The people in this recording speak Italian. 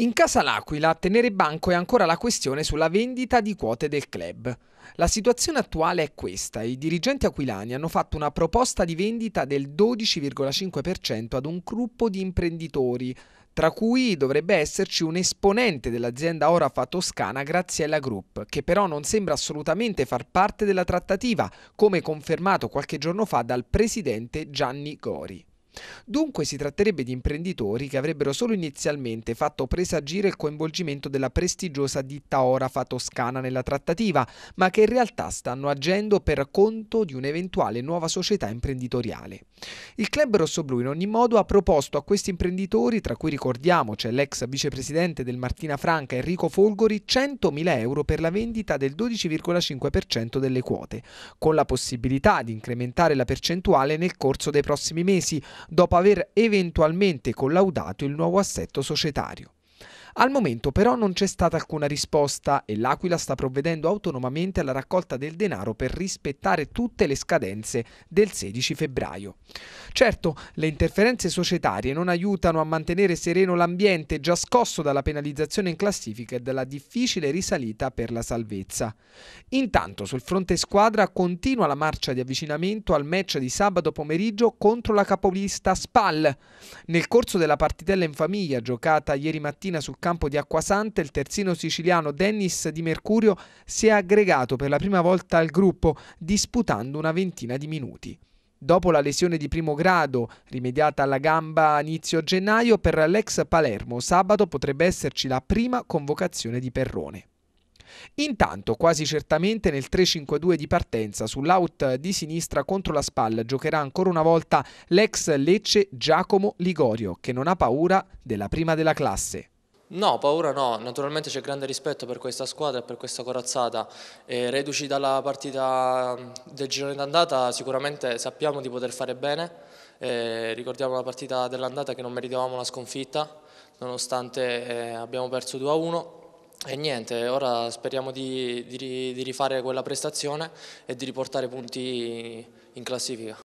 In casa L'Aquila, tenere banco è ancora la questione sulla vendita di quote del club. La situazione attuale è questa. I dirigenti aquilani hanno fatto una proposta di vendita del 12,5% ad un gruppo di imprenditori, tra cui dovrebbe esserci un esponente dell'azienda Orafa Toscana Graziella Group, che però non sembra assolutamente far parte della trattativa, come confermato qualche giorno fa dal presidente Gianni Gori. Dunque si tratterebbe di imprenditori che avrebbero solo inizialmente fatto presagire il coinvolgimento della prestigiosa ditta Orafa toscana nella trattativa, ma che in realtà stanno agendo per conto di un'eventuale nuova società imprenditoriale. Il club rossoblù in ogni modo ha proposto a questi imprenditori, tra cui ricordiamo c'è l'ex vicepresidente del Martina Franca Enrico Folgori, 100.000 euro per la vendita del 12,5% delle quote, con la possibilità di incrementare la percentuale nel corso dei prossimi mesi, dopo aver eventualmente collaudato il nuovo assetto societario. Al momento però non c'è stata alcuna risposta e l'Aquila sta provvedendo autonomamente alla raccolta del denaro per rispettare tutte le scadenze del 16 febbraio. Certo, le interferenze societarie non aiutano a mantenere sereno l'ambiente già scosso dalla penalizzazione in classifica e dalla difficile risalita per la salvezza. Intanto sul fronte squadra continua la marcia di avvicinamento al match di sabato pomeriggio contro la capolista Spal. Nel corso della partitella in famiglia giocata ieri mattina sul campo di Acquasante il terzino siciliano Dennis Di Mercurio si è aggregato per la prima volta al gruppo disputando una ventina di minuti. Dopo la lesione di primo grado, rimediata alla gamba a inizio gennaio, per l'ex Palermo sabato potrebbe esserci la prima convocazione di Perrone. Intanto, quasi certamente nel 3-5-2 di partenza, sull'out di sinistra contro la spalla giocherà ancora una volta l'ex Lecce Giacomo Ligorio, che non ha paura della prima della classe. No, paura no, naturalmente c'è grande rispetto per questa squadra e per questa corazzata. E reduci dalla partita mm, del girone d'andata sicuramente sappiamo di poter fare bene, e ricordiamo la partita dell'andata che non meritavamo la sconfitta, nonostante eh, abbiamo perso 2-1. E niente, ora speriamo di, di, di rifare quella prestazione e di riportare punti in classifica.